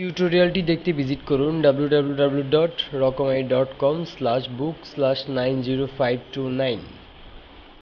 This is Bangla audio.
টিউটোরিয়ালটি দেখতে ভিজিট করুন www.rockaway.com/book/90529